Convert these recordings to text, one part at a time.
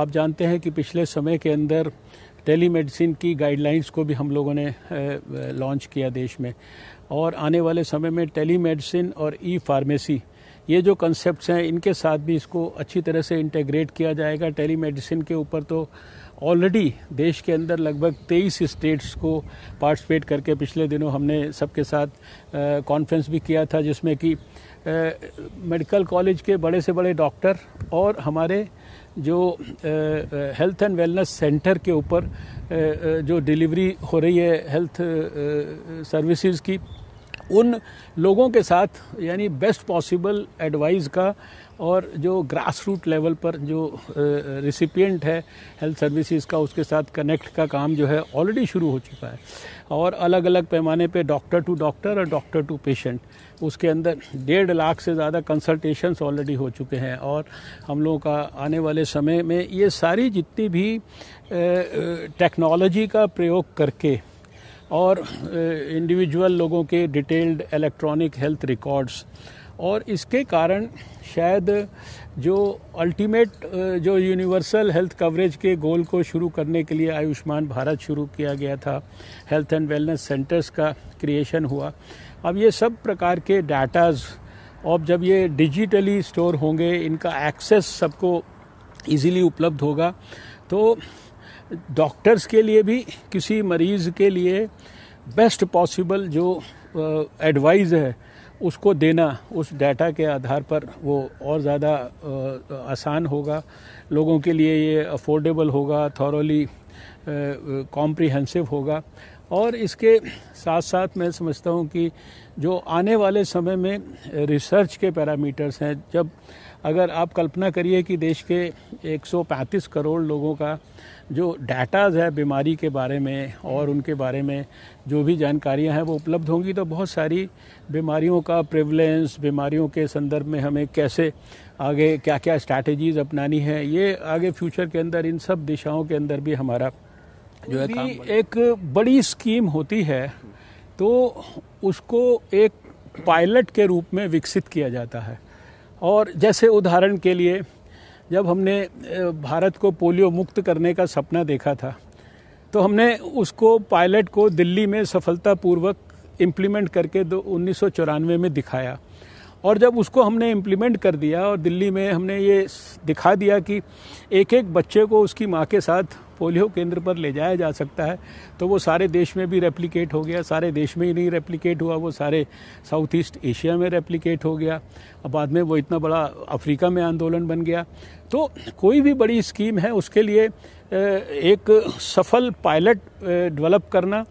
आप जानते हैं कि पिछले समय के अंदर टेलीमेडिसिन की गाइडलाइंस को भी हम लोगों ने लॉन्च किया देश में और आने वाले समय में टेलीमेडिसिन और ई फार्मेसी ये जो कंसेप्ट हैं इनके साथ भी इसको अच्छी तरह से इंटेग्रेट किया जाएगा टेलीमेडिसिन के ऊपर तो ऑलरेडी देश के अंदर लगभग 23 स्टेट्स को पार्टिसिपेट करके पिछले दिनों हमने सबके साथ कॉन्फ्रेंस भी किया था जिसमें कि मेडिकल कॉलेज के बड़े से बड़े डॉक्टर और हमारे जो हेल्थ एंड वेलनेस सेंटर के ऊपर जो डिलीवरी हो रही है हेल्थ सर्विसेज की उन लोगों के साथ यानी बेस्ट पॉसिबल एडवाइस का और जो ग्रास रूट लेवल पर जो रिसिपियंट है हेल्थ सर्विसेज का उसके साथ कनेक्ट का काम जो है ऑलरेडी शुरू हो चुका है और अलग अलग पैमाने पे डॉक्टर टू डॉक्टर और डॉक्टर टू पेशेंट उसके अंदर डेढ़ लाख से ज़्यादा कंसल्टेशंस ऑलरेडी हो चुके हैं और हम लोगों का आने वाले समय में ये सारी जितनी भी टेक्नोलॉजी का प्रयोग करके और इंडिविजुअल लोगों के डिटेल्ड इलेक्ट्रॉनिक हेल्थ रिकॉर्ड्स और इसके कारण शायद जो अल्टीमेट जो यूनिवर्सल हेल्थ कवरेज के गोल को शुरू करने के लिए आयुष्मान भारत शुरू किया गया था हेल्थ एंड वेलनेस सेंटर्स का क्रिएशन हुआ अब ये सब प्रकार के डाटाज और जब ये डिजिटली स्टोर होंगे इनका एक्सेस सबको इजीली उपलब्ध होगा तो डॉक्टर्स के लिए भी किसी मरीज़ के लिए बेस्ट पॉसिबल जो एडवाइज़ है उसको देना उस डाटा के आधार पर वो और ज़्यादा आसान होगा लोगों के लिए ये अफोर्डेबल होगा थॉरली कॉम्प्रिहेंसिव होगा और इसके साथ साथ मैं समझता हूँ कि जो आने वाले समय में रिसर्च के पैरामीटर्स हैं जब अगर आप कल्पना करिए कि देश के 135 करोड़ लोगों का जो डाटाज है बीमारी के बारे में और उनके बारे में जो भी जानकारियां हैं वो उपलब्ध होंगी तो बहुत सारी बीमारियों का प्रिवलेंस बीमारियों के संदर्भ में हमें कैसे आगे क्या क्या स्ट्रैटेजीज अपनानी है ये आगे फ्यूचर के अंदर इन सब दिशाओं के अंदर भी हमारा जो है काम एक बड़ी स्कीम होती है तो उसको एक पायलट के रूप में विकसित किया जाता है और जैसे उदाहरण के लिए जब हमने भारत को पोलियो मुक्त करने का सपना देखा था तो हमने उसको पायलट को दिल्ली में सफलतापूर्वक इम्प्लीमेंट करके दो उन्नीस में दिखाया और जब उसको हमने इम्प्लीमेंट कर दिया और दिल्ली में हमने ये दिखा दिया कि एक एक बच्चे को उसकी माँ के साथ पोलियो केंद्र पर ले जाया जा सकता है तो वो सारे देश में भी रेप्लिकेट हो गया सारे देश में ही नहीं रेप्लिकेट हुआ वो सारे साउथ ईस्ट एशिया में रेप्लिकेट हो गया अब बाद में वो इतना बड़ा अफ्रीका में आंदोलन बन गया तो कोई भी बड़ी स्कीम है उसके लिए एक सफल पायलट डेवलप करना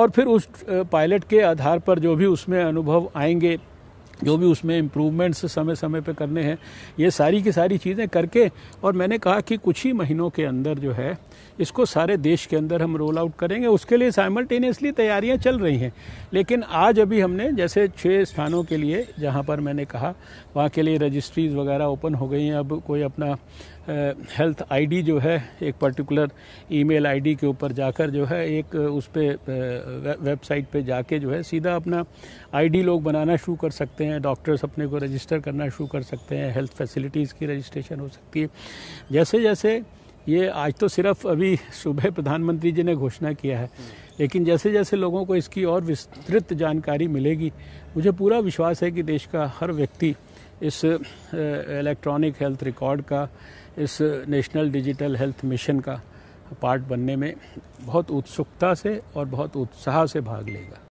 और फिर उस पायलट के आधार पर जो भी उसमें अनुभव आएंगे जो भी उसमें इम्प्रूवमेंट्स समय समय पे करने हैं ये सारी की सारी चीज़ें करके और मैंने कहा कि कुछ ही महीनों के अंदर जो है इसको सारे देश के अंदर हम रोल आउट करेंगे उसके लिए साइमल्टेनियसली तैयारियां चल रही हैं लेकिन आज अभी हमने जैसे छः स्थानों के लिए जहां पर मैंने कहा वहां के लिए रजिस्ट्रीज़ वगैरह ओपन हो गई हैं अब कोई अपना हेल्थ आईडी जो है एक पर्टिकुलर ईमेल आईडी के ऊपर जाकर जो है एक उस पर वेबसाइट पे जाके जो है सीधा अपना आईडी लोग बनाना शुरू कर सकते हैं हैं डॉक्टर्स अपने को रजिस्टर करना शुरू कर सकते हैं हेल्थ फैसिलिटीज़ की रजिस्ट्रेशन हो सकती है जैसे जैसे ये आज तो सिर्फ अभी सुबह प्रधानमंत्री जी ने घोषणा किया है लेकिन जैसे जैसे लोगों को इसकी और विस्तृत जानकारी मिलेगी मुझे पूरा विश्वास है कि देश का हर व्यक्ति इस इलेक्ट्रॉनिक हेल्थ रिकॉर्ड का इस नेशनल डिजिटल हेल्थ मिशन का पार्ट बनने में बहुत उत्सुकता से और बहुत उत्साह से भाग लेगा